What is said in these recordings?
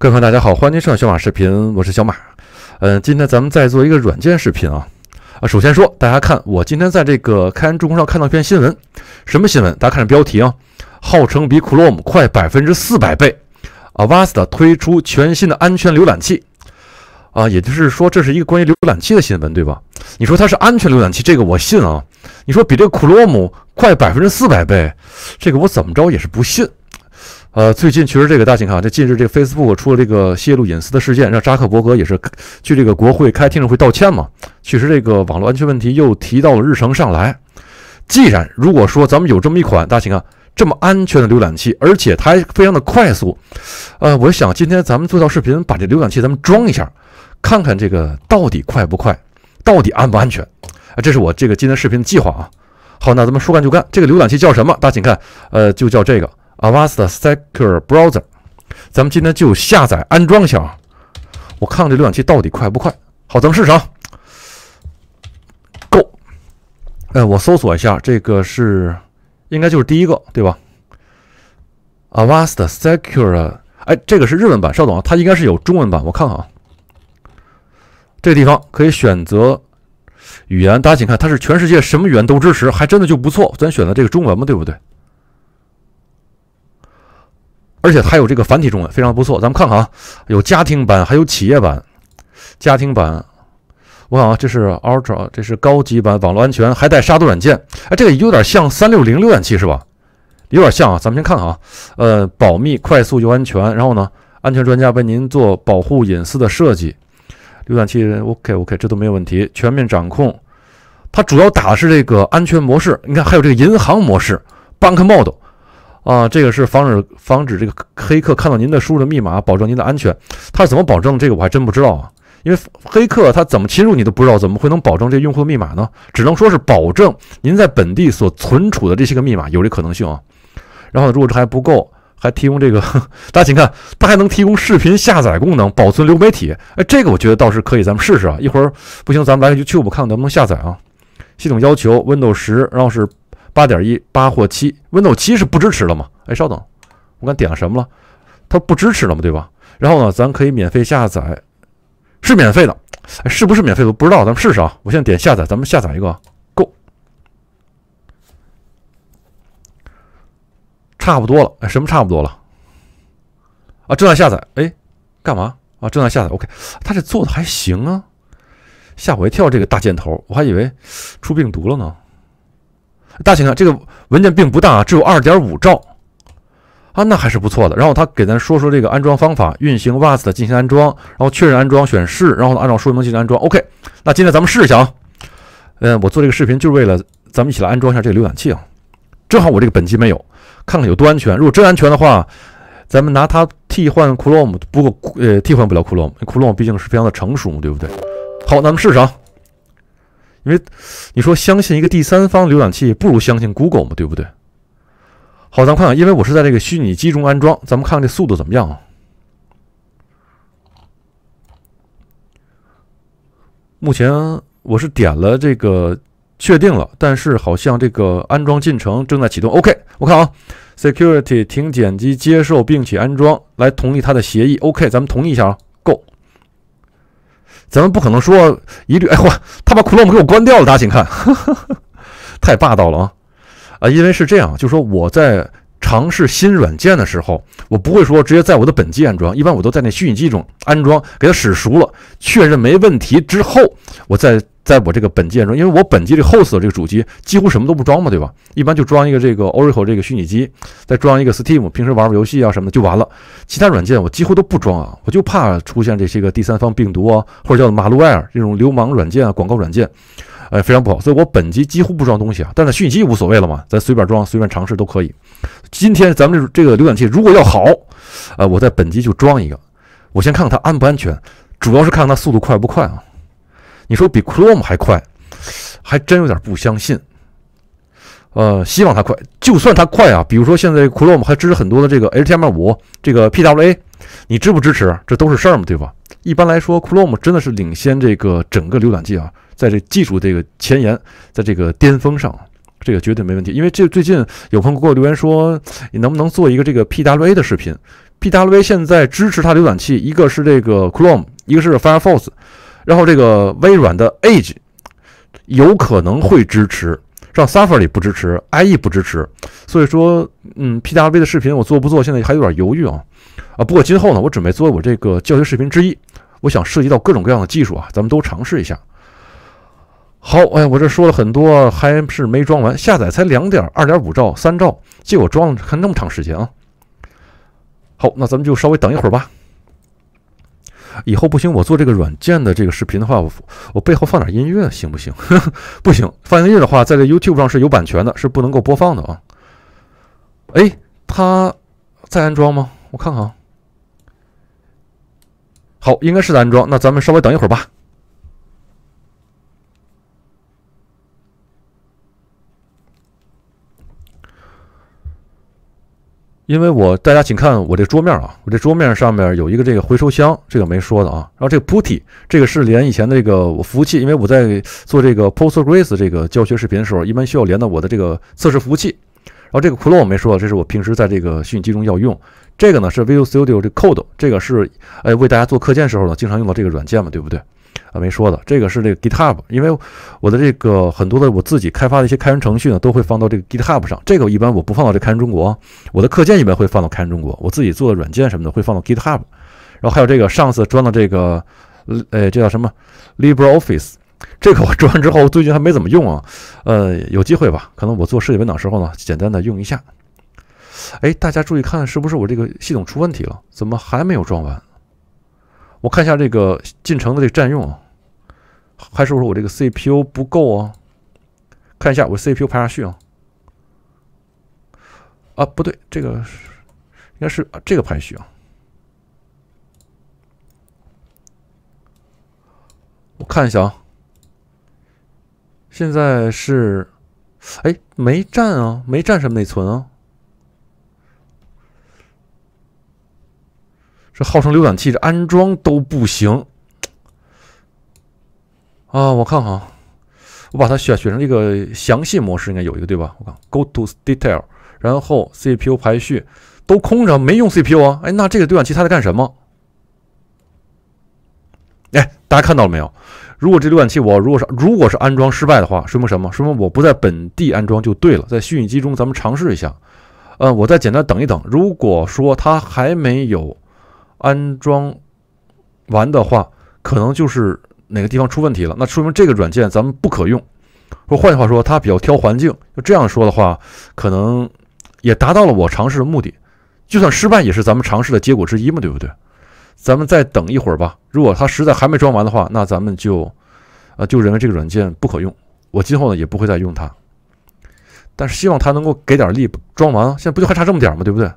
各位朋友，大家好，欢迎收看小马视频，我是小马。嗯，今天咱们再做一个软件视频啊啊，首先说，大家看，我今天在这个开源中控上看到一篇新闻，什么新闻？大家看这标题啊，号称比 c h r o m 快百分之四百倍啊，Vast 推出全新的安全浏览器啊，也就是说，这是一个关于浏览器的新闻，对吧？你说它是安全浏览器，这个我信啊。你说比这个 Kulom 快百分之四百倍，这个我怎么着也是不信。呃，最近其实这个，大家请看啊，这近日这个 Facebook 出了这个泄露隐私的事件，让扎克伯格也是去这个国会开听证会道歉嘛。其实这个网络安全问题又提到了日程上来。既然如果说咱们有这么一款，大家请看这么安全的浏览器，而且它还非常的快速。呃，我想今天咱们做条视频，把这浏览器咱们装一下，看看这个到底快不快，到底安不安全啊？这是我这个今天视频的计划啊。好，那咱们说干就干，这个浏览器叫什么？大家请看，呃，就叫这个。Avast Secure Browser，咱们今天就下载安装一下啊。我看看这浏览器到底快不快？好，咱们试试。啊。Go，哎，我搜索一下，这个是应该就是第一个对吧？Avast Secure，哎，这个是日文版。稍等啊，它应该是有中文版。我看看啊，这个地方可以选择语言，大家请看，它是全世界什么语言都支持，还真的就不错。咱选择这个中文嘛，对不对？而且还有这个繁体中文，非常不错。咱们看看啊，有家庭版，还有企业版。家庭版，我看啊，这是 Ultra，这是高级版，网络安全还带杀毒软件。哎，这个有点像三六零浏览器是吧？有点像啊。咱们先看看啊，呃，保密、快速又安全。然后呢，安全专家为您做保护隐私的设计。浏览器 OK OK，这都没有问题。全面掌控，它主要打的是这个安全模式。你看，还有这个银行模式 Bank Mode。啊，这个是防止防止这个黑客看到您的输入的密码，保证您的安全。他是怎么保证这个？我还真不知道啊。因为黑客他怎么侵入你都不知道，怎么会能保证这用户的密码呢？只能说是保证您在本地所存储的这些个密码有这可能性啊。然后，如果这还不够，还提供这个，大家请看，它还能提供视频下载功能，保存流媒体。哎，这个我觉得倒是可以，咱们试试啊。一会儿不行，咱们来去我 e 看看能不能下载啊。系统要求 Windows 十，然后是。八点一八或七，Windows 七是不支持了吗？哎，稍等，我刚点了什么了？它不支持了吗？对吧？然后呢，咱可以免费下载，是免费的，哎，是不是免费的？不知道，咱们试试啊！我现在点下载，咱们下载一个 Go，差不多了，哎，什么差不多了？啊，正在下载，哎，干嘛啊？正在下载，OK，他这做的还行啊，吓我一跳，这个大箭头，我还以为出病毒了呢。大家请看，这个文件并不大只有二点五兆啊，那还是不错的。然后他给咱说说这个安装方法，运行 WAS 的进行安装，然后确认安装选是，然后呢按照说明进行安装。OK，那今天咱们试一下啊。嗯，我做这个视频就是为了咱们一起来安装一下这个浏览器啊。正好我这个本机没有，看看有多安全。如果真安全的话，咱们拿它替换 Chrome，不过呃替换不了 Chrome，Chrome 毕竟是非常的成熟，对不对？好，咱们试试啊。因为你说相信一个第三方浏览器不如相信 Google 嘛，对不对？好，咱们看看，因为我是在这个虚拟机中安装，咱们看看这速度怎么样。啊？目前我是点了这个确定了，但是好像这个安装进程正在启动。OK，我看啊，Security 请点击接受并且安装来同意它的协议。OK，咱们同意一下啊，Go。咱们不可能说一律哎嚯，他把 Chrome 给我关掉了，大家请看，太霸道了啊啊！因为是这样，就说我在尝试新软件的时候，我不会说直接在我的本机安装，一般我都在那虚拟机中安装，给它使熟了，确认没问题之后，我再。在我这个本件中，因为我本机这 host 这个主机几乎什么都不装嘛，对吧？一般就装一个这个 Oracle 这个虚拟机，再装一个 Steam，平时玩玩游戏啊什么的就完了。其他软件我几乎都不装啊，我就怕出现这些个第三方病毒啊，或者叫马路埃尔这种流氓软件啊、广告软件，哎，非常不好。所以我本机几乎不装东西啊，但是虚拟机无所谓了嘛，咱随便装、随便尝试都可以。今天咱们这这个浏览器如果要好，呃，我在本机就装一个，我先看看它安不安全，主要是看看它速度快不快啊。你说比 Chrome 还快，还真有点不相信。呃，希望它快，就算它快啊。比如说现在 Chrome 还支持很多的这个 HTML5，这个 PWA，你支不支持？这都是事儿嘛，对吧？一般来说，Chrome 真的是领先这个整个浏览器啊，在这技术这个前沿，在这个巅峰上，这个绝对没问题。因为这最近有朋友给我留言说，你能不能做一个这个 PWA 的视频？PWA 现在支持它浏览器，一个是这个 Chrome，一个是 Firefox。然后这个微软的 Edge 有可能会支持，让 Safari 不支持，IE 不支持。所以说，嗯，PWA 的视频我做不做，现在还有点犹豫啊。啊，不过今后呢，我准备做我这个教学视频之一，我想涉及到各种各样的技术啊，咱们都尝试一下。好，哎，我这说了很多，还是没装完，下载才两点二点五兆三兆，结果装了看那么长时间啊。好，那咱们就稍微等一会儿吧。以后不行，我做这个软件的这个视频的话，我我背后放点音乐行不行？不行，放音乐的话，在这 YouTube 上是有版权的，是不能够播放的啊。哎，他在安装吗？我看看。啊。好，应该是在安装，那咱们稍微等一会儿吧。因为我，大家请看我这桌面啊，我这桌面上面有一个这个回收箱，这个没说的啊。然后这个 Putty，这个是连以前那个我服务器，因为我在做这个 p o s t g r e s 这个教学视频的时候，一般需要连到我的这个测试服务器。然后这个 k u o e 我没说，这是我平时在这个虚拟机中要用。这个呢是 Visual Studio 这个 Code，这个是哎为大家做课件时候呢经常用到这个软件嘛，对不对？啊，没说的，这个是这个 GitHub，因为我的这个很多的我自己开发的一些开源程序呢，都会放到这个 GitHub 上。这个一般我不放到这开源中国，我的课件一般会放到开源中国，我自己做的软件什么的会放到 GitHub。然后还有这个上次装的这个呃，这叫什么 LibreOffice，这个我装完之后最近还没怎么用啊，呃，有机会吧，可能我做设计文档时候呢，简单的用一下。哎，大家注意看，是不是我这个系统出问题了？怎么还没有装完？我看一下这个进程的这个占用，还是不是我这个 C P U 不够啊？看一下我 C P U 排下序啊？啊，不对，这个是应该是啊这个排序啊。我看一下啊，现在是，哎，没占啊，没占什么内存啊。这号称浏览器，这安装都不行啊！我看看，我把它选选成这个详细模式，应该有一个对吧？我看，Go to detail，然后 CPU 排序都空着，没用 CPU 啊！哎，那这个浏览器它在干什么？哎，大家看到了没有？如果这浏览器我如果是如果是安装失败的话，说明什么？说明我不在本地安装就对了，在虚拟机中咱们尝试一下。呃，我再简单等一等，如果说它还没有。安装完的话，可能就是哪个地方出问题了，那说明这个软件咱们不可用。说换句话说，它比较挑环境。就这样说的话，可能也达到了我尝试的目的。就算失败，也是咱们尝试的结果之一嘛，对不对？咱们再等一会儿吧。如果它实在还没装完的话，那咱们就，呃，就认为这个软件不可用。我今后呢也不会再用它。但是希望它能够给点力，装完现在不就还差这么点嘛，对不对？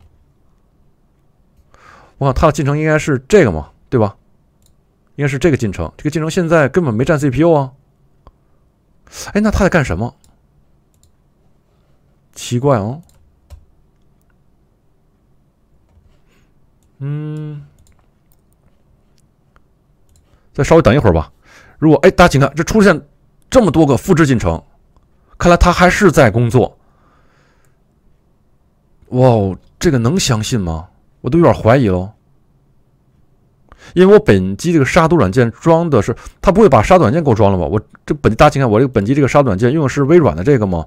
我想它的进程应该是这个嘛，对吧？应该是这个进程。这个进程现在根本没占 CPU 啊！哎，那它在干什么？奇怪哦。嗯，再稍微等一会儿吧。如果哎，大家请看，这出现这么多个复制进程，看来它还是在工作。哇哦，这个能相信吗？我都有点怀疑喽，因为我本机这个杀毒软件装的是，他不会把杀毒软件给我装了吧？我这本大家请看，我这个本机这个杀毒软件用的是微软的这个吗？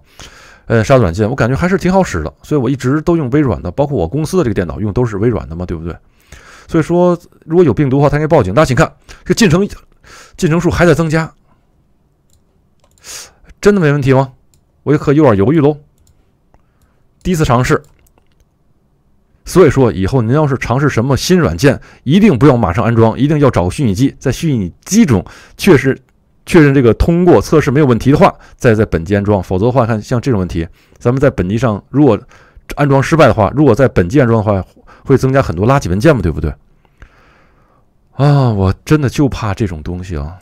呃，杀毒软件我感觉还是挺好使的，所以我一直都用微软的，包括我公司的这个电脑用都是微软的嘛，对不对？所以说如果有病毒的话，它应该报警。大家请看，这进程进程数还在增加，真的没问题吗？我也可有点犹豫喽。第一次尝试。所以说，以后您要是尝试什么新软件，一定不要马上安装，一定要找个虚拟机，在虚拟机中确实确认这个通过测试没有问题的话，再在本机安装。否则的话，看像这种问题，咱们在本机上如果安装失败的话，如果在本机安装的话，会增加很多垃圾文件嘛，对不对？啊，我真的就怕这种东西啊！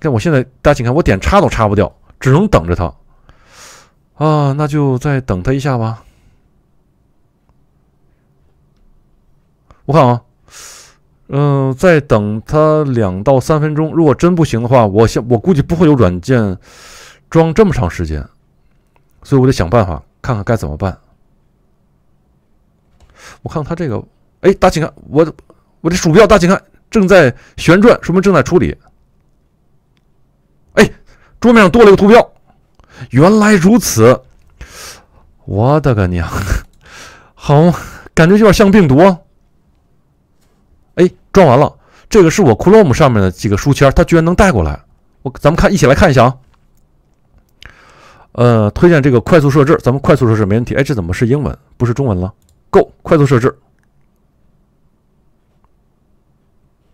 看我现在，大家请看，我点叉都叉不掉，只能等着它。啊，那就再等他一下吧。我看啊，嗯，再等他两到三分钟。如果真不行的话，我想我估计不会有软件装这么长时间，所以我得想办法看看该怎么办。我看他这个，哎，大请看，我我这鼠标，大请看，正在旋转，说明正在处理。哎，桌面上多了一个图标。原来如此，我的个娘！好，感觉有点像病毒。哎，装完了，这个是我库洛姆上面的几个书签，它居然能带过来。我咱们看，一起来看一下啊。呃，推荐这个快速设置，咱们快速设置没问题。哎，这怎么是英文，不是中文了？Go，快速设置，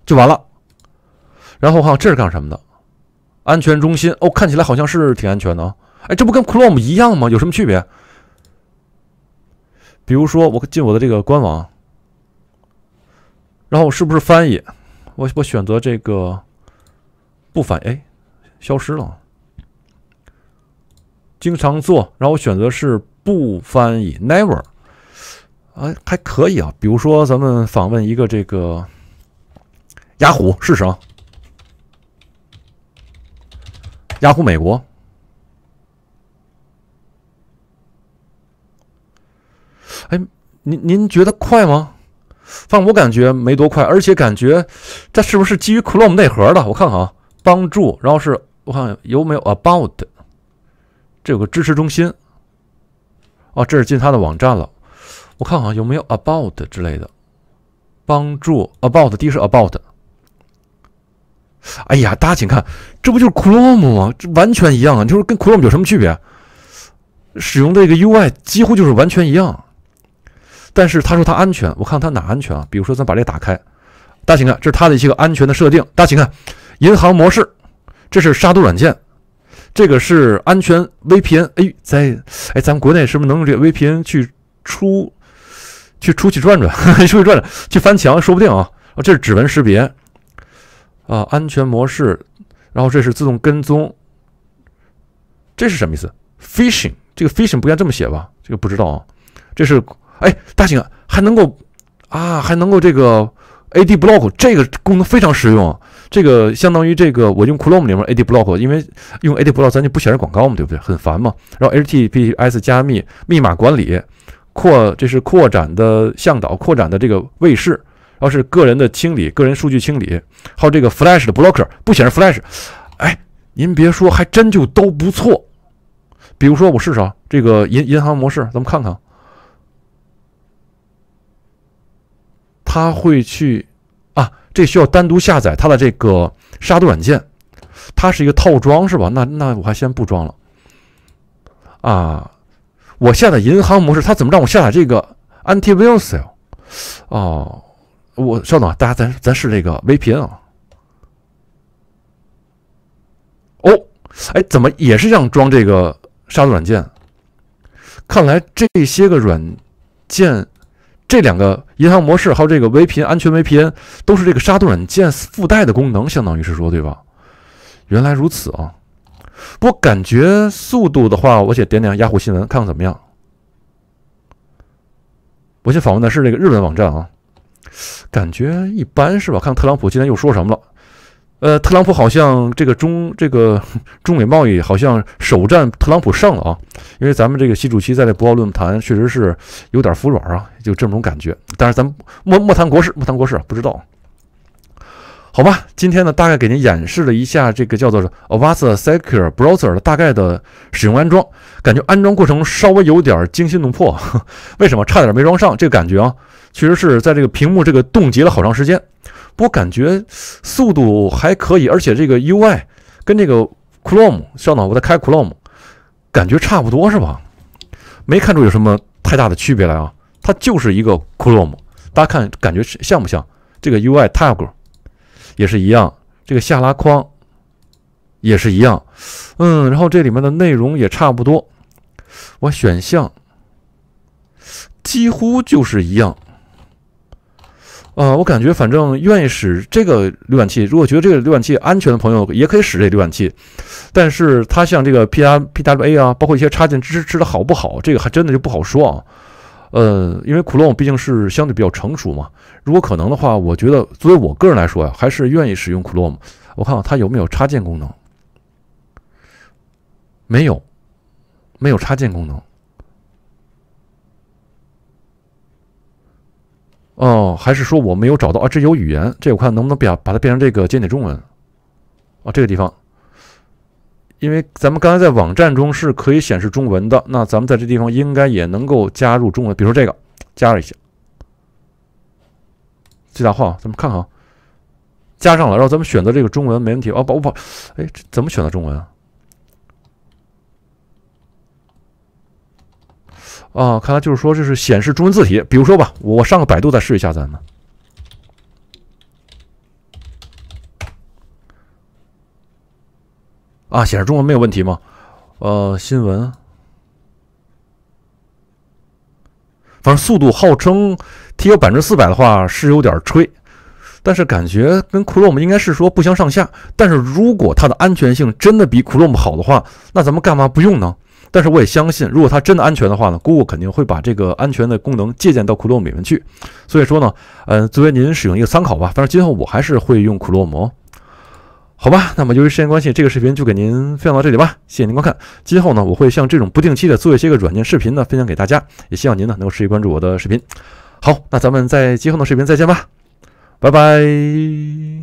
就完了。然后哈，这是干什么的？安全中心哦，看起来好像是挺安全的啊。哎，这不跟 Chrome 一样吗？有什么区别？比如说，我进我的这个官网，然后我是不是翻译？我我选择这个不翻，哎，消失了。经常做，然后我选择是不翻译，Never 啊，还可以啊。比如说，咱们访问一个这个雅虎，试试。雅虎美国。您您觉得快吗？反正我感觉没多快，而且感觉这是不是基于 Chrome 内核的？我看看，啊，帮助，然后是，我看看有没有 About，这有个支持中心。哦，这是进他的网站了。我看看有没有 About 之类的帮助。About 第一是 About。哎呀，大家请看，这不就是 Chrome 吗？这完全一样啊！就是跟 Chrome 有什么区别？使用这个 UI 几乎就是完全一样。但是他说他安全，我看他哪安全啊？比如说咱把这打开，大家请看，这是他的一些个安全的设定。大家请看，银行模式，这是杀毒软件，这个是安全 VPN。哎，在哎，咱们国内是不是能用这个 VPN 去出，去出去转转，出去转转，去翻墙说不定啊？这是指纹识别啊，安全模式，然后这是自动跟踪，这是什么意思？Phishing，这个 Phishing 不应该这么写吧？这个不知道啊，这是。哎，大兴还能够啊，还能够这个 A D Block 这个功能非常实用，这个相当于这个我用 Chrome 里面 A D Block，因为用 A D Block，咱就不显示广告嘛，对不对？很烦嘛。然后 H T T P S 加密密码管理，扩这是扩展的向导，扩展的这个卫士，然后是个人的清理，个人数据清理，还有这个 Flash 的 Blocker，不显示 Flash。哎，您别说，还真就都不错。比如说我试试啊，这个银银行模式，咱们看看。他会去啊，这需要单独下载他的这个杀毒软件，它是一个套装是吧？那那我还先不装了啊。我下载银行模式，他怎么让我下载这个 Antivirus 呀？哦，我稍等啊，大家咱咱试这个 VPN 啊。哦，哎，怎么也是让装这个杀毒软件？看来这些个软件。这两个银行模式还有这个 VPN 安全 VPN 都是这个杀毒软件附带的功能，相当于是说，对吧？原来如此啊！不过感觉速度的话，我先点点雅虎新闻看看怎么样。我先访问的是这个日本网站啊，感觉一般是吧？看特朗普今天又说什么了。呃，特朗普好像这个中这个 中美贸易好像首战特朗普胜了啊，因为咱们这个习主席在这博鳌论坛确实是有点服软啊，就这种感觉。但是咱们莫莫谈国事，莫谈国事，不知道。好吧，今天呢大概给您演示了一下这个叫做 Avast Secure Browser 的大概的使用安装，感觉安装过程稍微有点惊心动魄。为什么？差点没装上这个感觉啊，确实是在这个屏幕这个冻结了好长时间。我感觉速度还可以，而且这个 UI 跟这个 Chrome 上，我在开 Chrome，感觉差不多是吧？没看出有什么太大的区别来啊。它就是一个 Chrome，大家看感觉像不像？这个 UI Tab 也是一样，这个下拉框也是一样，嗯，然后这里面的内容也差不多，我选项几乎就是一样。呃，我感觉反正愿意使这个浏览器，如果觉得这个浏览器安全的朋友，也可以使这浏览器。但是它像这个 P R P W A 啊，包括一些插件支持的好不好，这个还真的就不好说啊。呃，因为 Chrome 毕竟是相对比较成熟嘛。如果可能的话，我觉得作为我个人来说呀，还是愿意使用 Chrome。我看看它有没有插件功能，没有，没有插件功能。哦，还是说我没有找到啊？这有语言，这我看能不能变，把它变成这个简体中文啊？这个地方，因为咱们刚才在网站中是可以显示中文的，那咱们在这地方应该也能够加入中文，比如说这个，加入一下，最大化，咱们看看，加上了，然后咱们选择这个中文，没问题啊？不不，哎，怎么选择中文啊？啊，看来就是说这是显示中文字体。比如说吧，我上个百度再试一下，咱们啊，显示中文没有问题吗？呃，新闻，反正速度号称提高百分之四百的话是有点吹，但是感觉跟 Chrome 应该是说不相上下。但是如果它的安全性真的比 Chrome 好的话，那咱们干嘛不用呢？但是我也相信，如果它真的安全的话呢，Google 肯定会把这个安全的功能借鉴到酷洛姆里面去。所以说呢，呃，作为您使用一个参考吧。但是今后我还是会用酷洛姆，好吧？那么由于时间关系，这个视频就给您分享到这里吧。谢谢您观看。今后呢，我会像这种不定期的做一些个软件视频呢，分享给大家。也希望您呢能够持续关注我的视频。好，那咱们在今后的视频再见吧，拜拜。